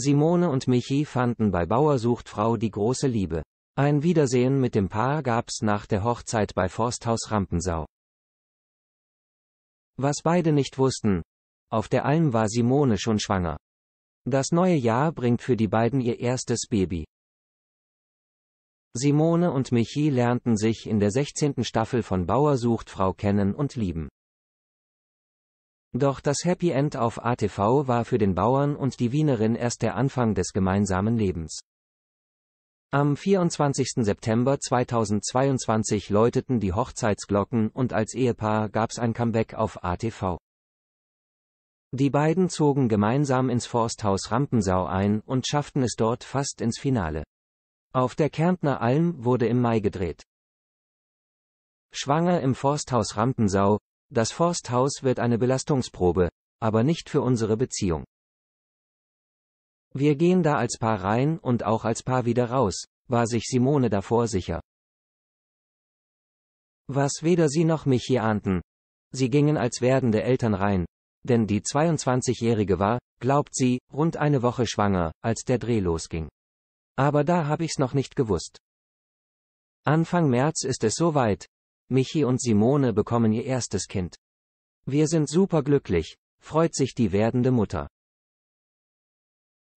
Simone und Michi fanden bei Bauer sucht Frau die große Liebe. Ein Wiedersehen mit dem Paar gab's nach der Hochzeit bei Forsthaus Rampensau. Was beide nicht wussten. Auf der Alm war Simone schon schwanger. Das neue Jahr bringt für die beiden ihr erstes Baby. Simone und Michi lernten sich in der 16. Staffel von Bauer sucht Frau kennen und lieben. Doch das Happy End auf ATV war für den Bauern und die Wienerin erst der Anfang des gemeinsamen Lebens. Am 24. September 2022 läuteten die Hochzeitsglocken und als Ehepaar gab's ein Comeback auf ATV. Die beiden zogen gemeinsam ins Forsthaus Rampensau ein und schafften es dort fast ins Finale. Auf der Kärntner Alm wurde im Mai gedreht. Schwanger im Forsthaus Rampensau, das Forsthaus wird eine Belastungsprobe, aber nicht für unsere Beziehung. Wir gehen da als Paar rein und auch als Paar wieder raus, war sich Simone davor sicher. Was weder sie noch mich hier ahnten. Sie gingen als werdende Eltern rein, denn die 22-Jährige war, glaubt sie, rund eine Woche schwanger, als der Dreh losging. Aber da hab ich's noch nicht gewusst. Anfang März ist es soweit, Michi und Simone bekommen ihr erstes Kind. Wir sind superglücklich, freut sich die werdende Mutter.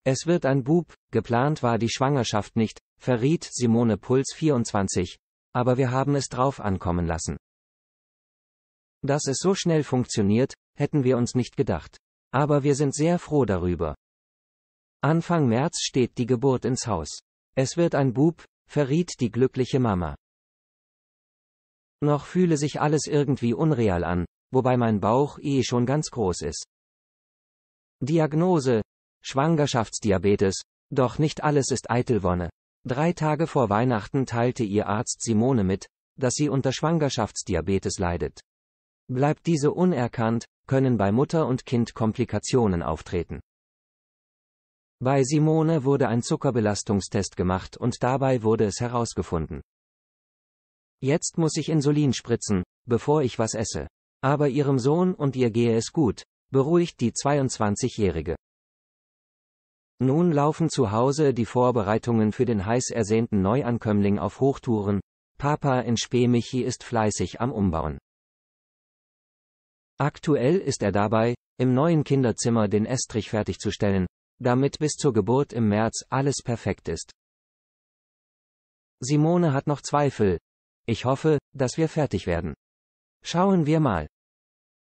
Es wird ein Bub, geplant war die Schwangerschaft nicht, verriet Simone Puls 24, aber wir haben es drauf ankommen lassen. Dass es so schnell funktioniert, hätten wir uns nicht gedacht. Aber wir sind sehr froh darüber. Anfang März steht die Geburt ins Haus. Es wird ein Bub, verriet die glückliche Mama. Noch fühle sich alles irgendwie unreal an, wobei mein Bauch eh schon ganz groß ist. Diagnose. Schwangerschaftsdiabetes. Doch nicht alles ist Eitelwonne. Drei Tage vor Weihnachten teilte ihr Arzt Simone mit, dass sie unter Schwangerschaftsdiabetes leidet. Bleibt diese unerkannt, können bei Mutter und Kind Komplikationen auftreten. Bei Simone wurde ein Zuckerbelastungstest gemacht und dabei wurde es herausgefunden, Jetzt muss ich Insulin spritzen, bevor ich was esse. Aber ihrem Sohn und ihr gehe es gut, beruhigt die 22-Jährige. Nun laufen zu Hause die Vorbereitungen für den heiß ersehnten Neuankömmling auf Hochtouren. Papa in Spemichi ist fleißig am Umbauen. Aktuell ist er dabei, im neuen Kinderzimmer den Estrich fertigzustellen, damit bis zur Geburt im März alles perfekt ist. Simone hat noch Zweifel, ich hoffe, dass wir fertig werden. Schauen wir mal.